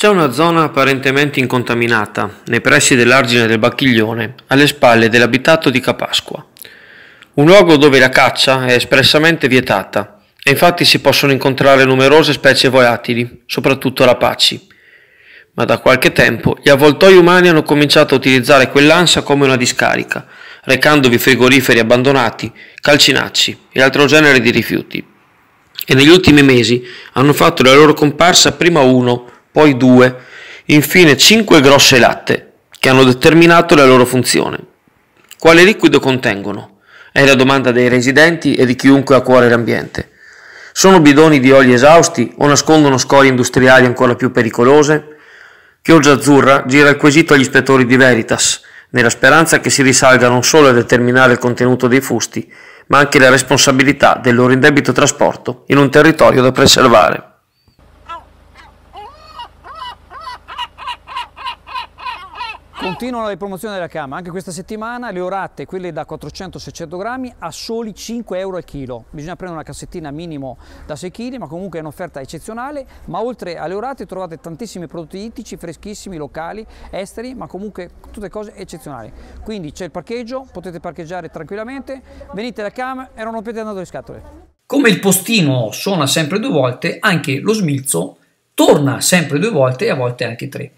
C'è una zona apparentemente incontaminata, nei pressi dell'argine del Bacchiglione, alle spalle dell'abitato di Capasqua. Un luogo dove la caccia è espressamente vietata e infatti si possono incontrare numerose specie volatili, soprattutto rapaci. Ma da qualche tempo gli avvoltoi umani hanno cominciato a utilizzare quell'ansia come una discarica, recandovi frigoriferi abbandonati, calcinacci e altro genere di rifiuti. E negli ultimi mesi hanno fatto la loro comparsa prima uno poi due, infine cinque grosse latte, che hanno determinato la loro funzione. Quale liquido contengono? È la domanda dei residenti e di chiunque ha cuore l'ambiente. Sono bidoni di oli esausti o nascondono scorie industriali ancora più pericolose? Chioggia Azzurra gira il quesito agli ispettori di Veritas, nella speranza che si risalga non solo a determinare il contenuto dei fusti, ma anche la responsabilità del loro indebito trasporto in un territorio da preservare. Continuano le promozioni della Cama, anche questa settimana le orate, quelle da 400-600 grammi, a soli 5 euro al chilo. Bisogna prendere una cassettina minimo da 6 kg, ma comunque è un'offerta eccezionale, ma oltre alle orate trovate tantissimi prodotti ittici, freschissimi, locali, esteri, ma comunque tutte cose eccezionali. Quindi c'è il parcheggio, potete parcheggiare tranquillamente, venite alla Cama e non rompete tanto le scatole. Come il postino suona sempre due volte, anche lo smilzo torna sempre due volte e a volte anche tre.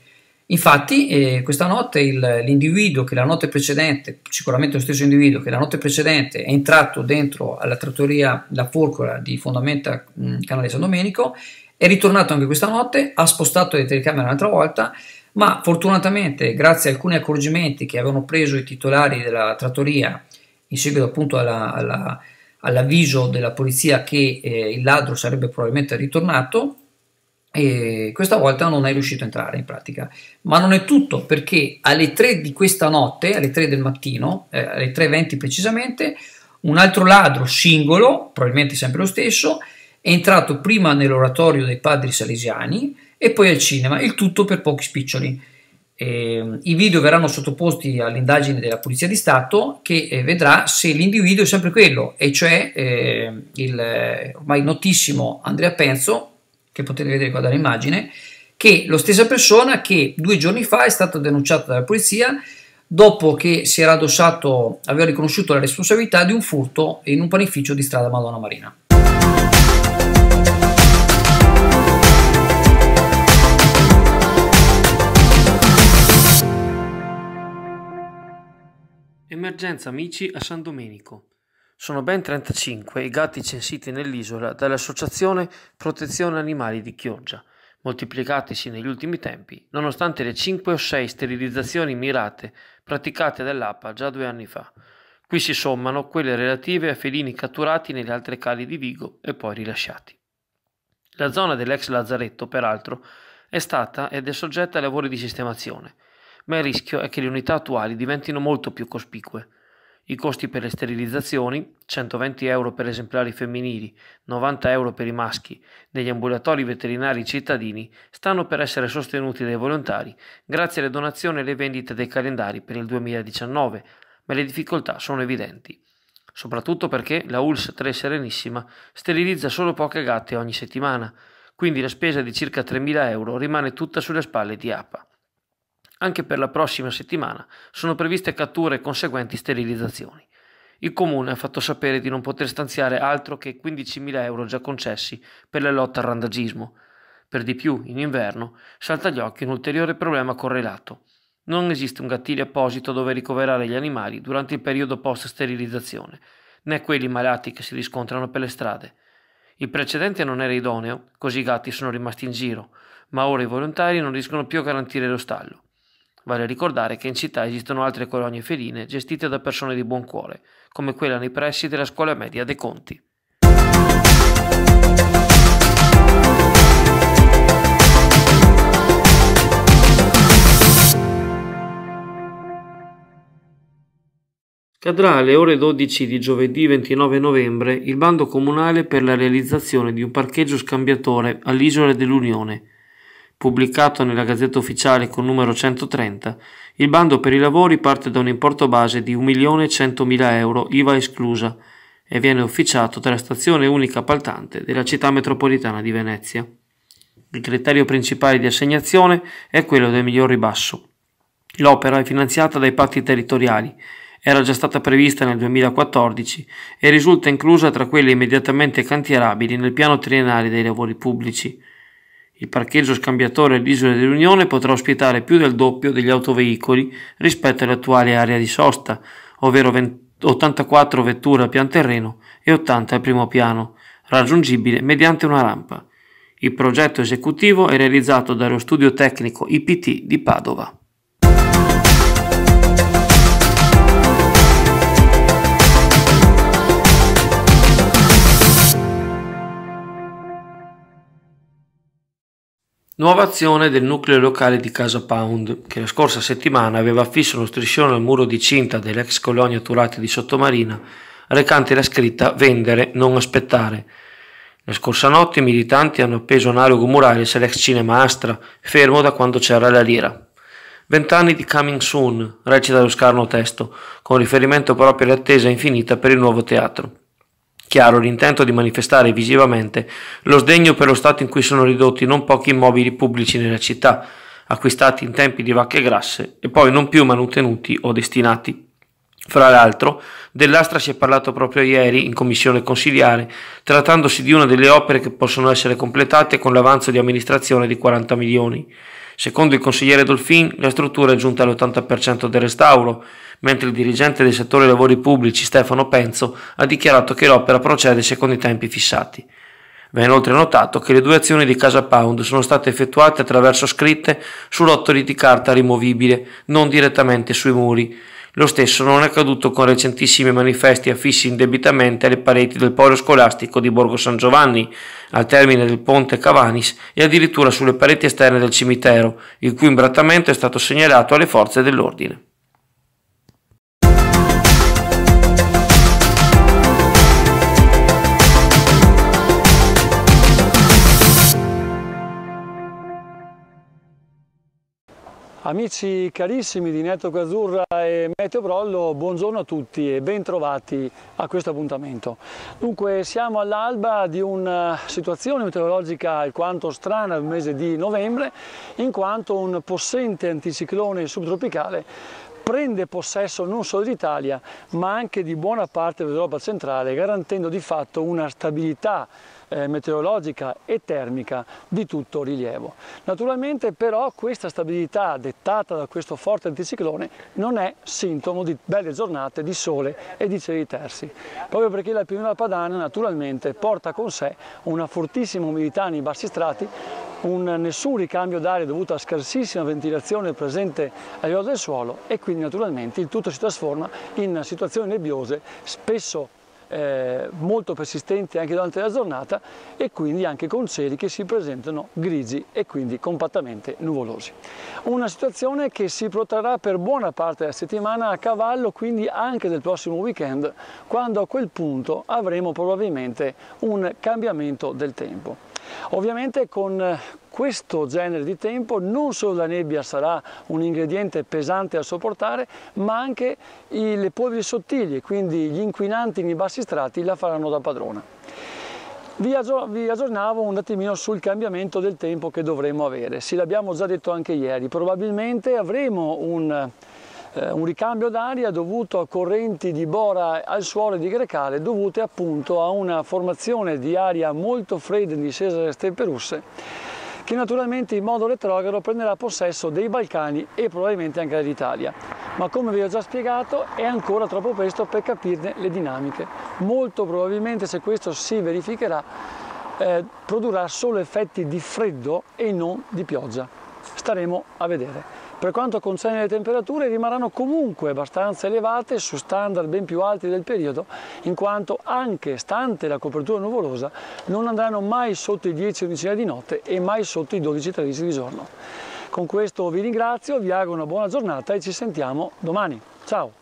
Infatti, eh, questa notte il, l'individuo che la notte precedente, sicuramente lo stesso individuo che la notte precedente è entrato dentro alla trattoria La Porcora di Fondamenta mh, mm, Canale San Domenico, è ritornato anche questa notte, ha spostato le telecamere un'altra volta, ma fortunatamente, grazie a alcuni accorgimenti che avevano preso i titolari della trattoria in seguito appunto alla, alla, all'avviso della polizia che eh, il ladro sarebbe probabilmente ritornato, e questa volta non è riuscito a entrare in pratica. Ma non è tutto perché alle 3 di questa notte, alle 3 del mattino, eh, alle 3.20 precisamente, un altro ladro singolo, probabilmente sempre lo stesso, è entrato prima nell'oratorio dei padri salesiani e poi al cinema, il tutto per pochi spiccioli. Eh, I video verranno sottoposti all'indagine della Polizia di Stato che eh, vedrà se l'individuo è sempre quello, e cioè ehm, il eh, ormai notissimo Andrea Penzo, che potete vedere qua dall'immagine, che è la stessa persona che due giorni fa è stata denunciata dalla polizia dopo che si era addossato, aveva riconosciuto la responsabilità di un furto in un panificio di strada Madonna Marina. Emergenza amici a San Domenico. Sono ben 35 i gatti censiti nell'isola dall'Associazione Protezione Animali di Chioggia, moltiplicatisi negli ultimi tempi, nonostante le 5 o 6 sterilizzazioni mirate praticate dall'APA già due anni fa. Qui si sommano quelle relative a felini catturati nelle altre cali di Vigo e poi rilasciati. La zona dell'ex lazzaretto, peraltro, è stata ed è soggetta a lavori di sistemazione, ma il rischio è che le unità attuali diventino molto più cospicue i costi per le sterilizzazioni, 120 euro per esemplari femminili, 90 euro per i maschi, negli ambulatori veterinari cittadini, stanno per essere sostenuti dai volontari grazie alle donazioni e alle vendite dei calendari per il 2019, ma le difficoltà sono evidenti. Soprattutto perché la ULS 3 Serenissima sterilizza solo poche gatte ogni settimana, quindi la spesa di circa 3.000 euro rimane tutta sulle spalle di APA. Anche per la prossima settimana sono previste catture e conseguenti sterilizzazioni. Il comune ha fatto sapere di non poter stanziare altro che 15.000 euro già concessi per la lotta al randagismo. Per di più, in inverno, salta agli occhi un ulteriore problema correlato. Non esiste un gattile apposito dove ricoverare gli animali durante il periodo post-sterilizzazione, né quelli malati che si riscontrano per le strade. Il precedente non era idoneo, così i gatti sono rimasti in giro, ma ora i volontari non riescono più a garantire lo stallo. Vale ricordare che in città esistono altre colonie feline gestite da persone di buon cuore, come quella nei pressi della scuola media De Conti. Cadrà alle ore 12 di giovedì 29 novembre il bando comunale per la realizzazione di un parcheggio scambiatore all'Isola dell'Unione, pubblicato nella Gazzetta Ufficiale con numero 130, il bando per i lavori parte da un importo base di 1.100.000 euro, IVA esclusa, e viene officiato dalla stazione unica appaltante della città metropolitana di Venezia. Il criterio principale di assegnazione è quello del miglior ribasso. L'opera è finanziata dai patti territoriali, era già stata prevista nel 2014 e risulta inclusa tra quelle immediatamente cantierabili nel piano triennale dei lavori pubblici il parcheggio scambiatore dell'Isola dell'Unione potrà ospitare più del doppio degli autoveicoli rispetto all'attuale area di sosta, ovvero 84 vetture al pian terreno e 80 al primo piano, raggiungibile mediante una rampa. Il progetto esecutivo è realizzato dallo studio tecnico IPT di Padova. Nuova azione del nucleo locale di Casa Pound, che la scorsa settimana aveva affisso uno striscione al muro di cinta dell'ex colonia Turati di Sottomarina, recante la scritta Vendere, non aspettare. La scorsa notte i militanti hanno appeso analogo murale all'ex cinema Astra, fermo da quando c'era la lira. Vent'anni di Coming Soon, recita lo scarno testo, con riferimento proprio all'attesa infinita per il nuovo teatro chiaro l'intento di manifestare visivamente lo sdegno per lo stato in cui sono ridotti non pochi immobili pubblici nella città, acquistati in tempi di vacche grasse e poi non più manutenuti o destinati. Fra l'altro, dell'Astra si è parlato proprio ieri in commissione consiliare, trattandosi di una delle opere che possono essere completate con l'avanzo di amministrazione di 40 milioni. Secondo il consigliere Dolfin, la struttura è giunta all'80% del restauro, mentre il dirigente del settore lavori pubblici Stefano Penzo ha dichiarato che l'opera procede secondo i tempi fissati. Va inoltre notato che le due azioni di Casa Pound sono state effettuate attraverso scritte su rotoli di carta rimovibile, non direttamente sui muri. Lo stesso non è accaduto con recentissimi manifesti affissi indebitamente alle pareti del polio scolastico di Borgo San Giovanni, al termine del ponte Cavanis e addirittura sulle pareti esterne del cimitero, il cui imbrattamento è stato segnalato alle forze dell'ordine. Amici carissimi di Netto Azzurra e Meteo Brollo, buongiorno a tutti e bentrovati a questo appuntamento. Dunque siamo all'alba di una situazione meteorologica alquanto strana nel mese di novembre, in quanto un possente anticiclone subtropicale prende possesso non solo dell'Italia ma anche di buona parte dell'Europa centrale, garantendo di fatto una stabilità eh, meteorologica e termica di tutto rilievo. Naturalmente però questa stabilità dettata da questo forte anticiclone non è sintomo di belle giornate di sole e di cieli tersi, proprio perché la pianura padana naturalmente porta con sé una fortissima umidità nei bassi strati un nessun ricambio d'aria dovuto a scarsissima ventilazione presente a livello del suolo e quindi naturalmente il tutto si trasforma in situazioni nebbiose spesso eh, molto persistenti anche durante la giornata e quindi anche con cieli che si presentano grigi e quindi compattamente nuvolosi. Una situazione che si protrarrà per buona parte della settimana a cavallo quindi anche del prossimo weekend quando a quel punto avremo probabilmente un cambiamento del tempo. Ovviamente con questo genere di tempo non solo la nebbia sarà un ingrediente pesante da sopportare, ma anche i, le polveri sottili, quindi gli inquinanti nei bassi strati la faranno da padrona. Vi, aggiornavo un attimino sul cambiamento del tempo che dovremo avere. Sì, l'abbiamo già detto anche ieri, probabilmente avremo un, eh, un ricambio d'aria dovuto a correnti di bora al suolo di Grecale dovute appunto a una formazione di aria molto fredda in discesa delle steppe russe che naturalmente in modo retrogrado prenderà possesso dei Balcani e probabilmente anche dell'Italia. Ma come vi ho già spiegato è ancora troppo presto per capirne le dinamiche. Molto probabilmente se questo si verificherà eh, produrrà solo effetti di freddo e non di pioggia. Staremo a vedere. Per quanto concerne le temperature rimarranno comunque abbastanza elevate su standard ben più alti del periodo in quanto anche stante la copertura nuvolosa non andranno mai sotto i 10-11 di notte e mai sotto i 12-13 di giorno. Con questo vi ringrazio, vi auguro una buona giornata e ci sentiamo domani. Ciao!